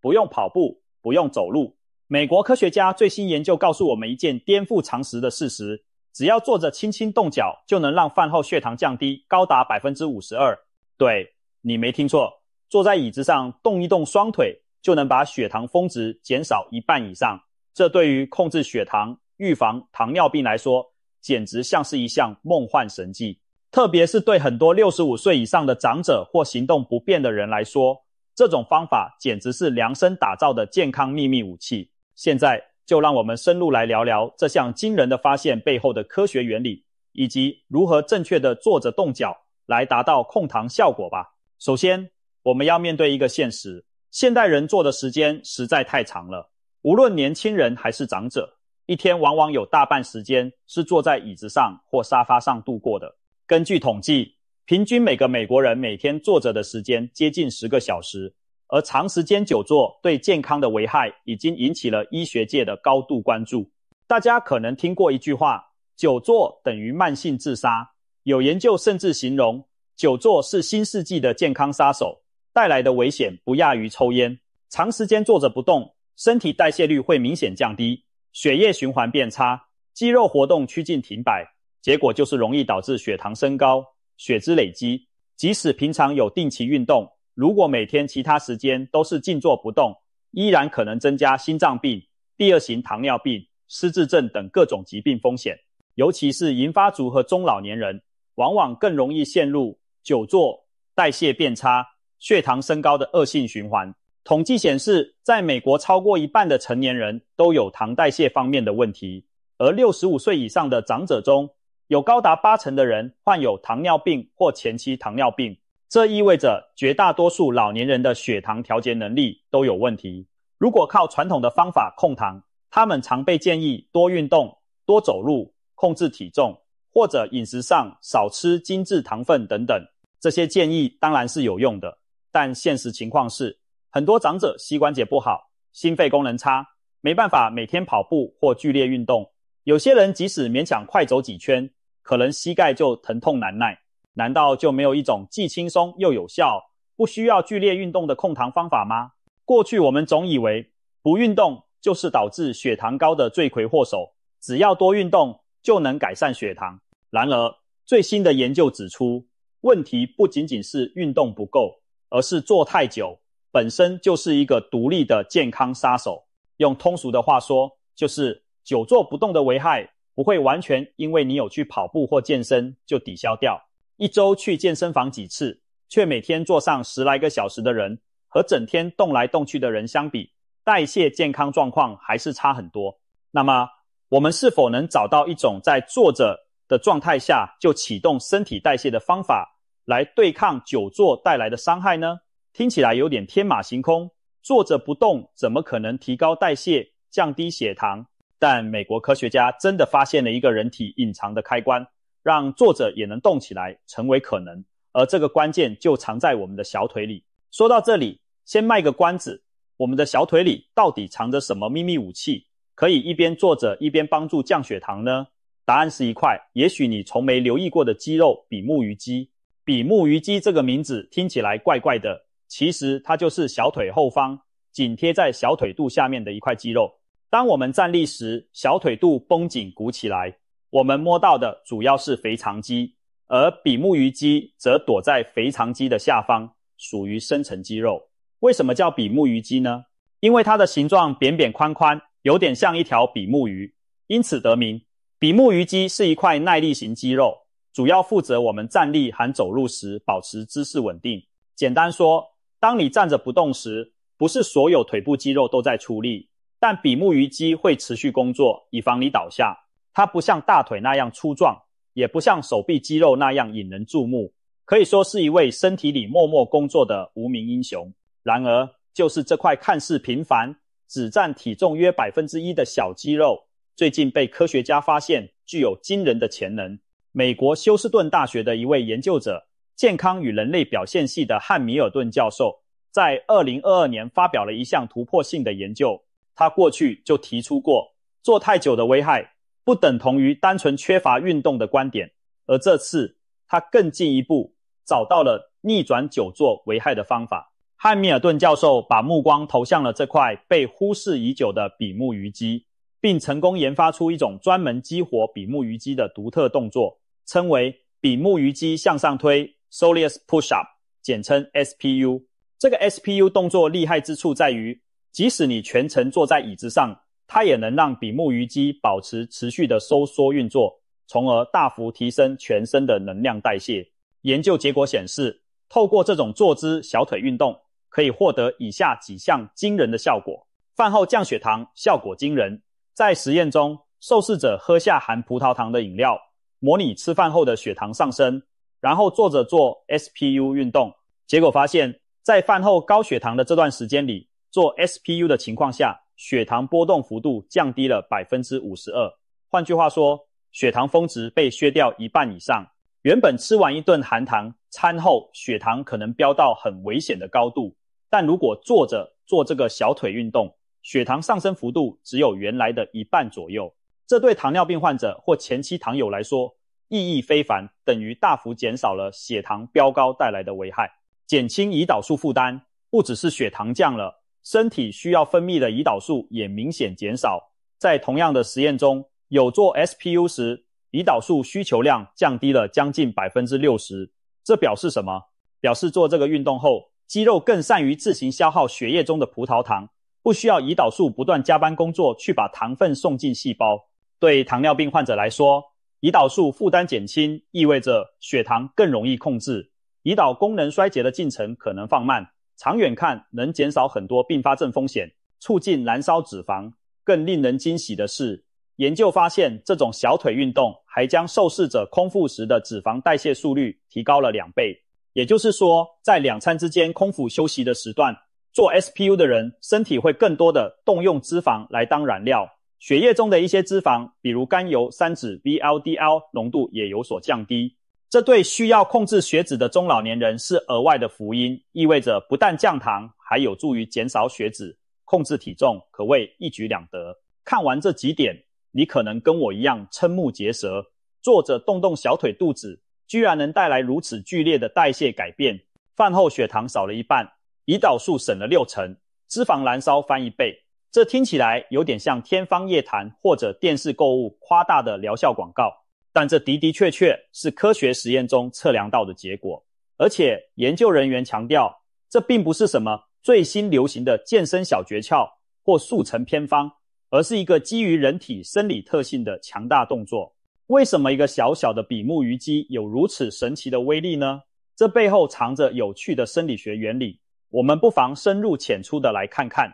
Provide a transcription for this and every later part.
不用跑步，不用走路。美国科学家最新研究告诉我们一件颠覆常识的事实：只要坐着轻轻动脚，就能让饭后血糖降低高达百分之五十二。对，你没听错，坐在椅子上动一动双腿，就能把血糖峰值减少一半以上。这对于控制血糖、预防糖尿病来说，简直像是一项梦幻神迹。特别是对很多六十五岁以上的长者或行动不便的人来说。这种方法简直是量身打造的健康秘密武器。现在就让我们深入来聊聊这项惊人的发现背后的科学原理，以及如何正确的坐着动脚来达到控糖效果吧。首先，我们要面对一个现实：现代人坐的时间实在太长了。无论年轻人还是长者，一天往往有大半时间是坐在椅子上或沙发上度过的。根据统计，平均每个美国人每天坐着的时间接近十个小时，而长时间久坐对健康的危害已经引起了医学界的高度关注。大家可能听过一句话：“久坐等于慢性自杀。”有研究甚至形容久坐是新世纪的健康杀手，带来的危险不亚于抽烟。长时间坐着不动，身体代谢率会明显降低，血液循环变差，肌肉活动趋近停摆，结果就是容易导致血糖升高。血脂累积，即使平常有定期运动，如果每天其他时间都是静坐不动，依然可能增加心脏病、第二型糖尿病、失智症等各种疾病风险。尤其是银发族和中老年人，往往更容易陷入久坐、代谢变差、血糖升高的恶性循环。统计显示，在美国超过一半的成年人都有糖代谢方面的问题，而六十五岁以上的长者中，有高达八成的人患有糖尿病或前期糖尿病，这意味着绝大多数老年人的血糖调节能力都有问题。如果靠传统的方法控糖，他们常被建议多运动、多走路、控制体重，或者饮食上少吃精致糖分等等。这些建议当然是有用的，但现实情况是，很多长者膝关节不好，心肺功能差，没办法每天跑步或剧烈运动。有些人即使勉强快走几圈。可能膝盖就疼痛难耐，难道就没有一种既轻松又有效、不需要剧烈运动的控糖方法吗？过去我们总以为不运动就是导致血糖高的罪魁祸首，只要多运动就能改善血糖。然而，最新的研究指出，问题不仅仅是运动不够，而是坐太久本身就是一个独立的健康杀手。用通俗的话说，就是久坐不动的危害。不会完全因为你有去跑步或健身就抵消掉。一周去健身房几次，却每天坐上十来个小时的人，和整天动来动去的人相比，代谢健康状况还是差很多。那么，我们是否能找到一种在坐着的状态下就启动身体代谢的方法，来对抗久坐带来的伤害呢？听起来有点天马行空，坐着不动怎么可能提高代谢、降低血糖？但美国科学家真的发现了一个人体隐藏的开关，让坐着也能动起来成为可能。而这个关键就藏在我们的小腿里。说到这里，先卖个关子：我们的小腿里到底藏着什么秘密武器，可以一边坐着一边帮助降血糖呢？答案是一块也许你从没留意过的肌肉——比目鱼肌。比目鱼肌这个名字听起来怪怪的，其实它就是小腿后方紧贴在小腿肚下面的一块肌肉。当我们站立时，小腿肚绷紧鼓起来，我们摸到的主要是腓肠肌，而比目鱼肌则躲在腓肠肌的下方，属于深层肌肉。为什么叫比目鱼肌呢？因为它的形状扁扁宽宽，有点像一条比目鱼，因此得名。比目鱼肌是一块耐力型肌肉，主要负责我们站立和走路时保持姿势稳定。简单说，当你站着不动时，不是所有腿部肌肉都在出力。但比目鱼肌会持续工作，以防你倒下。它不像大腿那样粗壮，也不像手臂肌肉那样引人注目，可以说是一位身体里默默工作的无名英雄。然而，就是这块看似平凡、只占体重约百分之一的小肌肉，最近被科学家发现具有惊人的潜能。美国休斯顿大学的一位研究者、健康与人类表现系的汉米尔顿教授，在二零二二年发表了一项突破性的研究。他过去就提出过，坐太久的危害不等同于单纯缺乏运动的观点，而这次他更进一步找到了逆转久坐危害的方法。汉密尔顿教授把目光投向了这块被忽视已久的比目鱼肌，并成功研发出一种专门激活比目鱼肌的独特动作，称为比目鱼肌向上推 （Soleus Push Up），简称 SPU。这个 SPU 动作厉害之处在于。即使你全程坐在椅子上，它也能让比目鱼肌保持持续的收缩运作，从而大幅提升全身的能量代谢。研究结果显示，透过这种坐姿小腿运动，可以获得以下几项惊人的效果：饭后降血糖效果惊人。在实验中，受试者喝下含葡萄糖的饮料，模拟吃饭后的血糖上升，然后坐着做 SPU 运动。结果发现，在饭后高血糖的这段时间里。做 S P U 的情况下，血糖波动幅度降低了百分之五十二。换句话说，血糖峰值被削掉一半以上。原本吃完一顿含糖餐后，血糖可能飙到很危险的高度，但如果坐着做这个小腿运动，血糖上升幅度只有原来的一半左右。这对糖尿病患者或前期糖友来说，意义非凡，等于大幅减少了血糖飙高带来的危害，减轻胰岛素负担，不只是血糖降了。身体需要分泌的胰岛素也明显减少。在同样的实验中，有做 SPU 时，胰岛素需求量降低了将近百分之六十。这表示什么？表示做这个运动后，肌肉更善于自行消耗血液中的葡萄糖，不需要胰岛素不断加班工作去把糖分送进细胞。对糖尿病患者来说，胰岛素负担减轻，意味着血糖更容易控制，胰岛功能衰竭的进程可能放慢。长远看，能减少很多并发症风险，促进燃烧脂肪。更令人惊喜的是，研究发现，这种小腿运动还将受试者空腹时的脂肪代谢速率提高了两倍。也就是说，在两餐之间空腹休息的时段，做 SPU 的人身体会更多的动用脂肪来当燃料，血液中的一些脂肪，比如甘油三酯 （VLDL） 浓度也有所降低。这对需要控制血脂的中老年人是额外的福音，意味着不但降糖，还有助于减少血脂、控制体重，可谓一举两得。看完这几点，你可能跟我一样瞠目结舌：坐着动动小腿肚子，居然能带来如此剧烈的代谢改变？饭后血糖少了一半，胰岛素省了六成，脂肪燃烧翻一倍，这听起来有点像天方夜谭或者电视购物夸大的疗效广告。但这的的确确是科学实验中测量到的结果，而且研究人员强调，这并不是什么最新流行的健身小诀窍或速成偏方，而是一个基于人体生理特性的强大动作。为什么一个小小的比目鱼肌有如此神奇的威力呢？这背后藏着有趣的生理学原理，我们不妨深入浅出的来看看。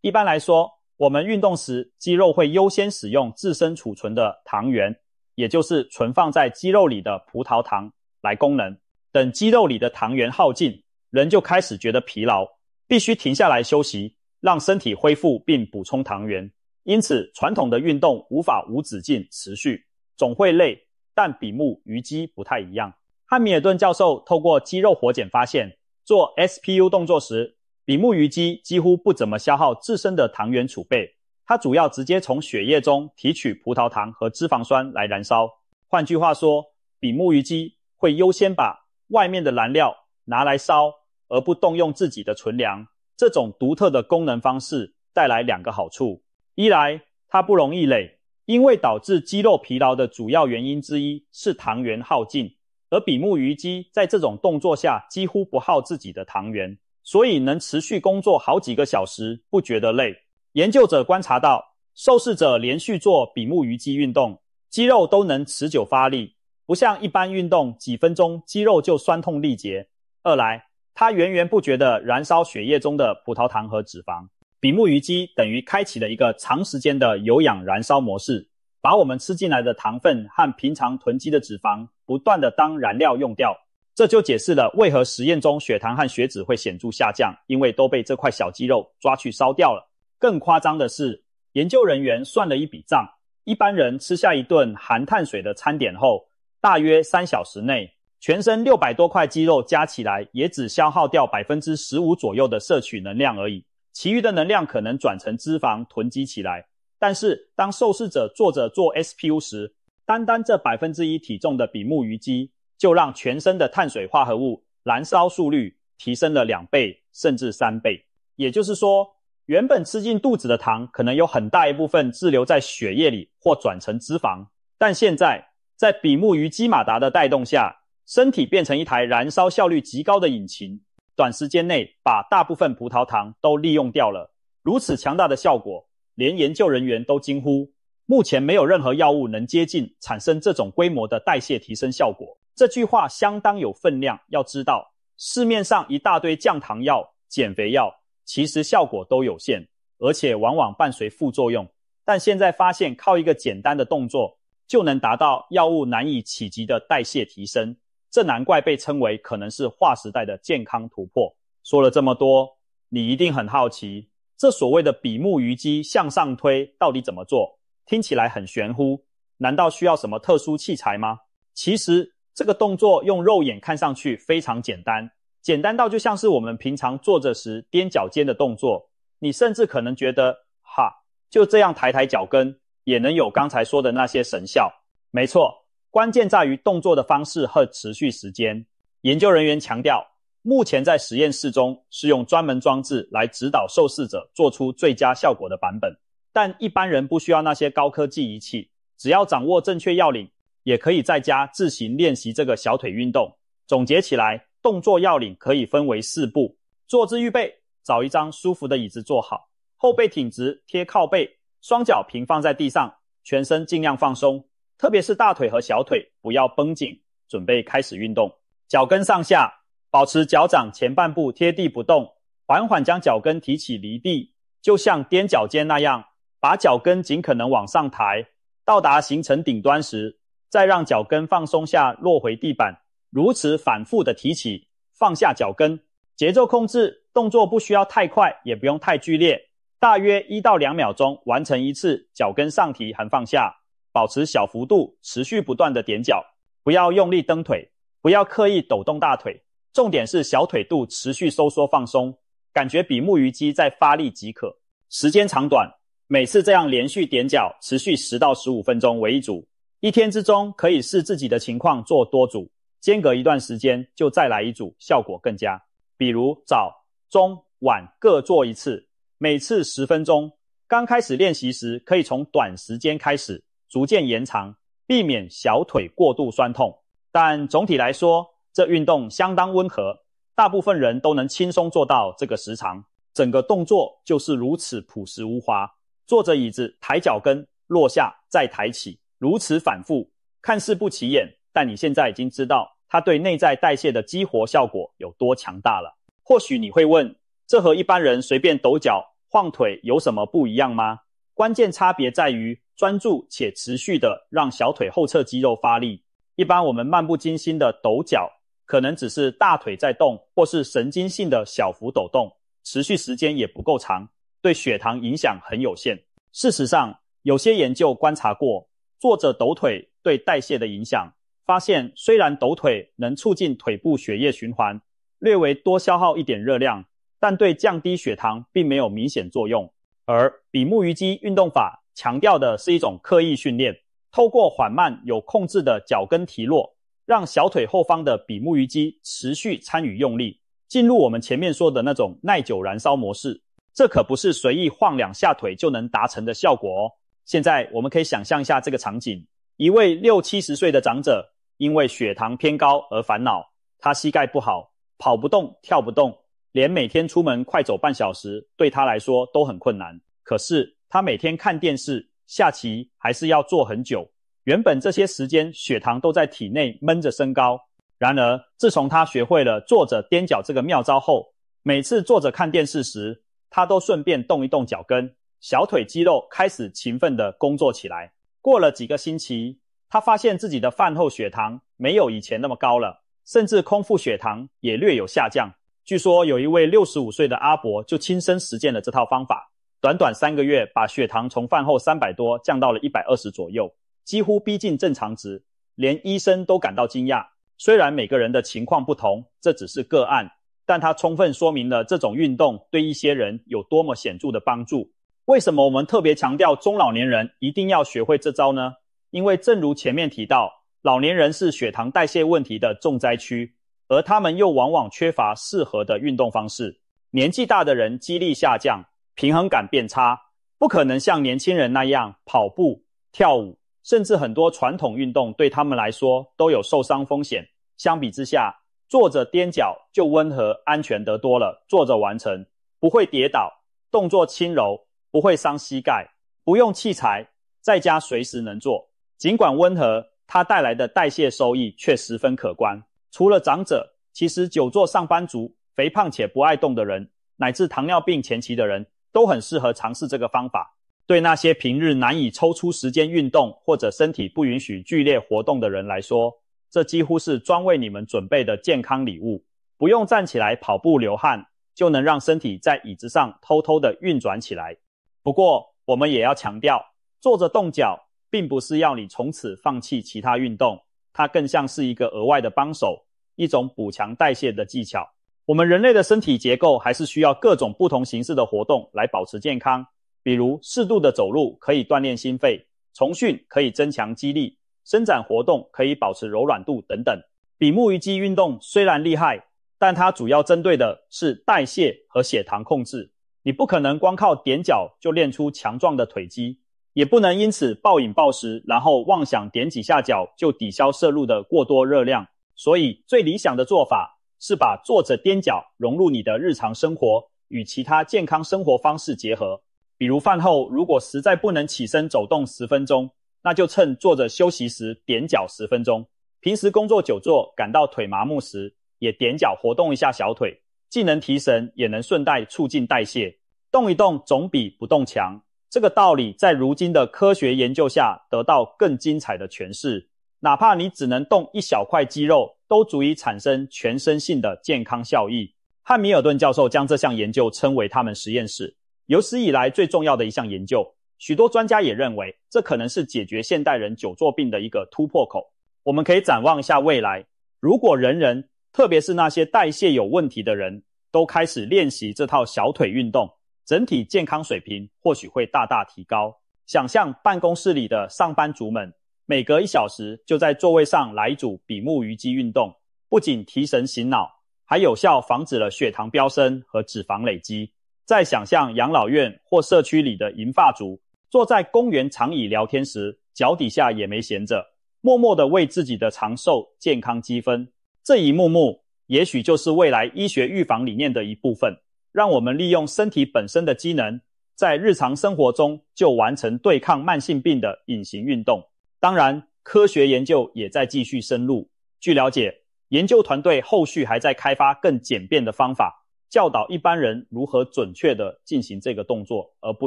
一般来说，我们运动时肌肉会优先使用自身储存的糖原。也就是存放在肌肉里的葡萄糖来供能，等肌肉里的糖原耗尽，人就开始觉得疲劳，必须停下来休息，让身体恢复并补充糖原。因此，传统的运动无法无止境持续，总会累。但比目鱼肌不太一样，汉密尔顿教授透过肌肉活检发现，做 SPU 动作时，比目鱼肌几乎不怎么消耗自身的糖原储备。它主要直接从血液中提取葡萄糖和脂肪酸来燃烧。换句话说，比目鱼肌会优先把外面的燃料拿来烧，而不动用自己的存粮。这种独特的功能方式带来两个好处：一来它不容易累，因为导致肌肉疲劳的主要原因之一是糖原耗尽，而比目鱼肌在这种动作下几乎不耗自己的糖原，所以能持续工作好几个小时不觉得累。研究者观察到，受试者连续做比目鱼肌运动，肌肉都能持久发力，不像一般运动几分钟肌肉就酸痛力竭。二来，它源源不绝地燃烧血液中的葡萄糖和脂肪，比目鱼肌等于开启了一个长时间的有氧燃烧模式，把我们吃进来的糖分和平常囤积的脂肪不断地当燃料用掉。这就解释了为何实验中血糖和血脂会显著下降，因为都被这块小肌肉抓去烧掉了。更夸张的是，研究人员算了一笔账：一般人吃下一顿含碳水的餐点后，大约三小时内，全身六百多块肌肉加起来也只消耗掉百分之十五左右的摄取能量而已，其余的能量可能转成脂肪囤积起来。但是，当受试者坐着做 SPU 时，单单这百分之一体重的比目鱼肌，就让全身的碳水化合物燃烧速率提升了两倍甚至三倍。也就是说。原本吃进肚子的糖，可能有很大一部分滞留在血液里或转成脂肪，但现在在比目鱼肌马达的带动下，身体变成一台燃烧效率极高的引擎，短时间内把大部分葡萄糖都利用掉了。如此强大的效果，连研究人员都惊呼：目前没有任何药物能接近产生这种规模的代谢提升效果。这句话相当有分量。要知道，市面上一大堆降糖药、减肥药。其实效果都有限，而且往往伴随副作用。但现在发现，靠一个简单的动作就能达到药物难以企及的代谢提升，这难怪被称为可能是划时代的健康突破。说了这么多，你一定很好奇，这所谓的比目鱼肌向上推到底怎么做？听起来很玄乎，难道需要什么特殊器材吗？其实这个动作用肉眼看上去非常简单。简单到就像是我们平常坐着时踮脚尖的动作，你甚至可能觉得哈，就这样抬抬脚跟也能有刚才说的那些神效。没错，关键在于动作的方式和持续时间。研究人员强调，目前在实验室中是用专门装置来指导受试者做出最佳效果的版本，但一般人不需要那些高科技仪器，只要掌握正确要领，也可以在家自行练习这个小腿运动。总结起来。动作要领可以分为四步：坐姿预备，找一张舒服的椅子坐好，后背挺直贴靠背，双脚平放在地上，全身尽量放松，特别是大腿和小腿不要绷紧。准备开始运动，脚跟上下，保持脚掌前半部贴地不动，缓缓将脚跟提起离地，就像踮脚尖那样，把脚跟尽可能往上抬，到达形成顶端时，再让脚跟放松下落回地板。如此反复的提起、放下脚跟，节奏控制，动作不需要太快，也不用太剧烈，大约一到两秒钟完成一次脚跟上提和放下，保持小幅度，持续不断的点脚，不要用力蹬腿，不要刻意抖动大腿，重点是小腿肚持续收缩放松，感觉比木鱼肌在发力即可。时间长短，每次这样连续点脚，持续十到十五分钟为一组，一天之中可以视自己的情况做多组。间隔一段时间就再来一组，效果更佳。比如早、中、晚各做一次，每次十分钟。刚开始练习时，可以从短时间开始，逐渐延长，避免小腿过度酸痛。但总体来说，这运动相当温和，大部分人都能轻松做到这个时长。整个动作就是如此朴实无华，坐着椅子抬脚跟，落下再抬起，如此反复，看似不起眼。但你现在已经知道它对内在代谢的激活效果有多强大了。或许你会问：这和一般人随便抖脚、晃腿有什么不一样吗？关键差别在于专注且持续的让小腿后侧肌肉发力。一般我们漫不经心的抖脚，可能只是大腿在动，或是神经性的小幅抖动，持续时间也不够长，对血糖影响很有限。事实上，有些研究观察过坐着抖腿对代谢的影响。发现虽然抖腿能促进腿部血液循环，略微多消耗一点热量，但对降低血糖并没有明显作用。而比目鱼肌运动法强调的是一种刻意训练，透过缓慢有控制的脚跟提落，让小腿后方的比目鱼肌持续参与用力，进入我们前面说的那种耐久燃烧模式。这可不是随意晃两下腿就能达成的效果哦。现在我们可以想象一下这个场景：一位六七十岁的长者。因为血糖偏高而烦恼，他膝盖不好，跑不动、跳不动，连每天出门快走半小时对他来说都很困难。可是他每天看电视、下棋，还是要坐很久。原本这些时间血糖都在体内闷着升高，然而自从他学会了坐着踮脚这个妙招后，每次坐着看电视时，他都顺便动一动脚跟，小腿肌肉开始勤奋地工作起来。过了几个星期。他发现自己的饭后血糖没有以前那么高了，甚至空腹血糖也略有下降。据说有一位六十五岁的阿伯就亲身实践了这套方法，短短三个月把血糖从饭后三百多降到了一百二十左右，几乎逼近正常值，连医生都感到惊讶。虽然每个人的情况不同，这只是个案，但它充分说明了这种运动对一些人有多么显著的帮助。为什么我们特别强调中老年人一定要学会这招呢？因为正如前面提到，老年人是血糖代谢问题的重灾区，而他们又往往缺乏适合的运动方式。年纪大的人肌力下降，平衡感变差，不可能像年轻人那样跑步、跳舞，甚至很多传统运动对他们来说都有受伤风险。相比之下，坐着踮脚就温和、安全得多了。坐着完成，不会跌倒，动作轻柔，不会伤膝盖，不用器材，在家随时能做。尽管温和，它带来的代谢收益却十分可观。除了长者，其实久坐上班族、肥胖且不爱动的人，乃至糖尿病前期的人，都很适合尝试这个方法。对那些平日难以抽出时间运动，或者身体不允许剧烈活动的人来说，这几乎是专为你们准备的健康礼物。不用站起来跑步流汗，就能让身体在椅子上偷偷的运转起来。不过，我们也要强调，坐着动脚。并不是要你从此放弃其他运动，它更像是一个额外的帮手，一种补强代谢的技巧。我们人类的身体结构还是需要各种不同形式的活动来保持健康，比如适度的走路可以锻炼心肺，重训可以增强肌力，伸展活动可以保持柔软度等等。比目鱼肌运动虽然厉害，但它主要针对的是代谢和血糖控制，你不可能光靠踮脚就练出强壮的腿肌。也不能因此暴饮暴食，然后妄想点几下脚就抵消摄入的过多热量。所以，最理想的做法是把坐着踮脚融入你的日常生活，与其他健康生活方式结合。比如饭后，如果实在不能起身走动十分钟，那就趁坐着休息时踮脚十分钟。平时工作久坐感到腿麻木时，也踮脚活动一下小腿，既能提神，也能顺带促进代谢。动一动总比不动强。这个道理在如今的科学研究下得到更精彩的诠释。哪怕你只能动一小块肌肉，都足以产生全身性的健康效益。汉密尔顿教授将这项研究称为他们实验室有史以来最重要的一项研究。许多专家也认为，这可能是解决现代人久坐病的一个突破口。我们可以展望一下未来：如果人人，特别是那些代谢有问题的人，都开始练习这套小腿运动。整体健康水平或许会大大提高。想象办公室里的上班族们，每隔一小时就在座位上来一组比目鱼肌运动，不仅提神醒脑，还有效防止了血糖飙升和脂肪累积。再想象养老院或社区里的银发族，坐在公园长椅聊天时，脚底下也没闲着，默默的为自己的长寿健康积分。这一幕幕，也许就是未来医学预防理念的一部分。让我们利用身体本身的机能，在日常生活中就完成对抗慢性病的隐形运动。当然，科学研究也在继续深入。据了解，研究团队后续还在开发更简便的方法，教导一般人如何准确地进行这个动作，而不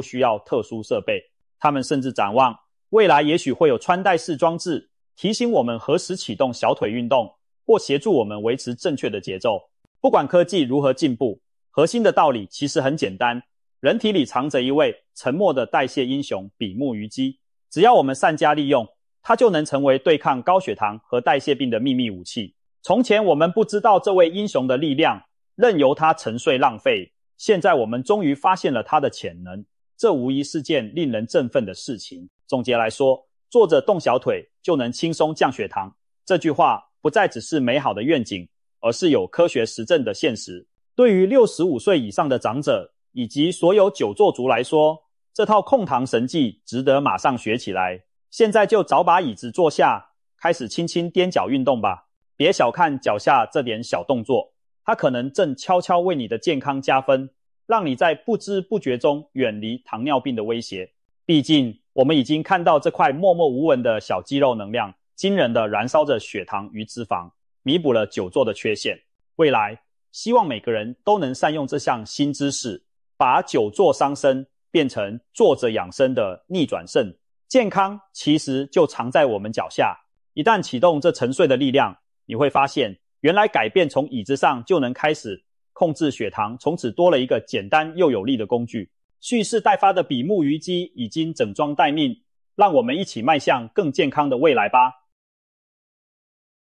需要特殊设备。他们甚至展望，未来也许会有穿戴式装置提醒我们何时启动小腿运动，或协助我们维持正确的节奏。不管科技如何进步。核心的道理其实很简单，人体里藏着一位沉默的代谢英雄——比目鱼肌。只要我们善加利用，它就能成为对抗高血糖和代谢病的秘密武器。从前我们不知道这位英雄的力量，任由它沉睡浪费。现在我们终于发现了它的潜能，这无疑是件令人振奋的事情。总结来说，坐着动小腿就能轻松降血糖，这句话不再只是美好的愿景，而是有科学实证的现实。对于六十五岁以上的长者以及所有久坐族来说，这套控糖神技值得马上学起来。现在就找把椅子坐下，开始轻轻踮脚运动吧。别小看脚下这点小动作，它可能正悄悄为你的健康加分，让你在不知不觉中远离糖尿病的威胁。毕竟，我们已经看到这块默默无闻的小肌肉能量，惊人的燃烧着血糖与脂肪，弥补了久坐的缺陷。未来。希望每个人都能善用这项新知识，把久坐伤身变成坐着养生的逆转胜。健康其实就藏在我们脚下，一旦启动这沉睡的力量，你会发现原来改变从椅子上就能开始。控制血糖，从此多了一个简单又有力的工具。蓄势待发的比目鱼肌已经整装待命，让我们一起迈向更健康的未来吧。